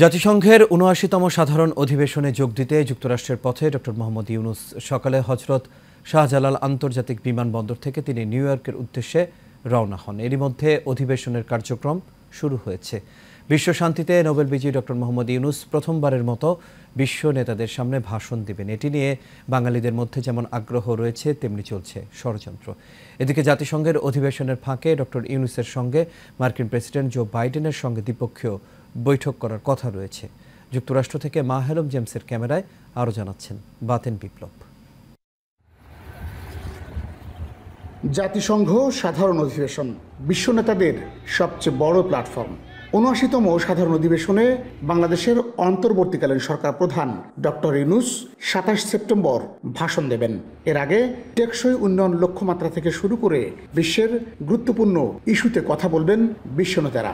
জাতিসংঘের উনআশিতম সাধারণ অধিবেশনে যোগ দিতে যুক্তরাষ্ট্রের পথে ড মোহাম্মদ ইউনুস সকালে হজরত শাহজালাল আন্তর্জাতিক বিমানবন্দর থেকে তিনি নিউ ইয়র্কের উদ্দেশ্যে রওনা হন এরই মধ্যে অধিবেশনের কার্যক্রম শুরু হয়েছে বিশ্ব শান্তিতে নোবেল বিজয়ী ডক্টর মোহাম্মদ ইউনুস প্রথমবারের মতো বিশ্ব নেতাদের সামনে ভাষণ দেবেন এটি নিয়ে বাঙালিদের মধ্যে যেমন আগ্রহ রয়েছে তেমনি চলছে ষড়যন্ত্র এদিকে জাতিসংঘের অধিবেশনের ফাঁকে ডক্টর ইউনুসের সঙ্গে মার্কিন প্রেসিডেন্ট জো বাইডেনের সঙ্গে দ্বিপক্ষীয় বৈঠক করার কথা রয়েছে যুক্তরাষ্ট্র থেকে মাহেলম জেমসের ক্যামেরায় আরও জানাচ্ছেন বাতেন বিপ্লব জাতিসংঘ সাধারণ অধিবেশন বিশ্ব নেতাদের সবচেয়ে বড় প্ল্যাটফর্ম উনআশিতম সাধারণ অধিবেশনে বাংলাদেশের অন্তর্বর্তীকালীন সরকার প্রধান ডক্টর ইনুস সাতাশ সেপ্টেম্বর ভাষণ দেবেন এর আগে টেকসই উন্নয়ন লক্ষ্যমাত্রা থেকে শুরু করে বিশ্বের গুরুত্বপূর্ণ ইস্যুতে কথা বলবেন বিশ্বনেতারা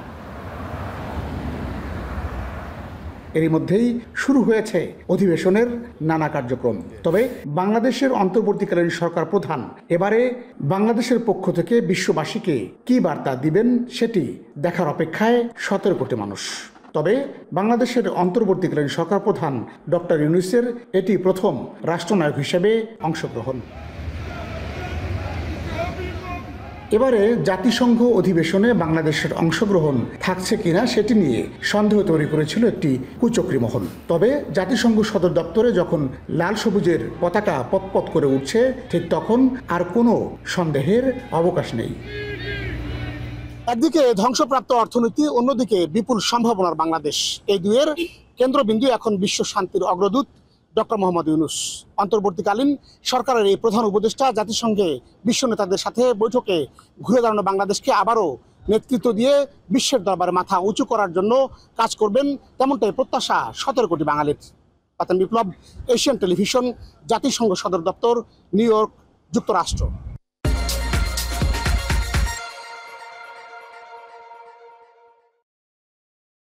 এরই মধ্যেই শুরু হয়েছে অধিবেশনের নানা কার্যক্রম তবে বাংলাদেশের অন্তর্বর্তীকালীন সরকার প্রধান এবারে বাংলাদেশের পক্ষ থেকে বিশ্ববাসীকে কি বার্তা দিবেন সেটি দেখার অপেক্ষায় সতেরো কোটি মানুষ তবে বাংলাদেশের অন্তর্বর্তীকালীন সরকার প্রধান ডক্টর ইউনুসের এটি প্রথম রাষ্ট্রনায়ক হিসেবে অংশগ্রহণ এবারে জাতিসংঘ অধিবেশনে বাংলাদেশের অংশগ্রহণ থাকছে কিনা সেটি নিয়ে সন্দেহ তৈরি করেছিল একটি কুচক্রী মহল তবে জাতিসংঘ সদর দপ্তরে যখন লাল সবুজের পতাকা পতপত করে উঠছে ঠিক তখন আর কোনো সন্দেহের অবকাশ নেই একদিকে ধ্বংসপ্রাপ্ত অর্থনীতি অন্যদিকে বিপুল সম্ভাবনার বাংলাদেশ এই দুয়ের কেন্দ্রবিন্দু এখন বিশ্ব শান্তির অগ্রদূত ডক্টর মোহাম্মদ ইউনুস অন্তর্বর্তীকালীন সরকারের এই প্রধান উপদেষ্টা জাতিসংঘে বিশ্ব নেতাদের সাথে বৈঠকে ঘুরে দাঁড়ানো বাংলাদেশকে আবারও নেতৃত্ব দিয়ে বিশ্বের দরবারে মাথা উঁচু করার জন্য কাজ করবেন তেমনটাই প্রত্যাশা সতেরো কোটি বাঙালির পাতান বিপ্লব এশিয়ান টেলিভিশন জাতিসংঘ সদর দপ্তর নিউ ইয়র্ক যুক্তরাষ্ট্র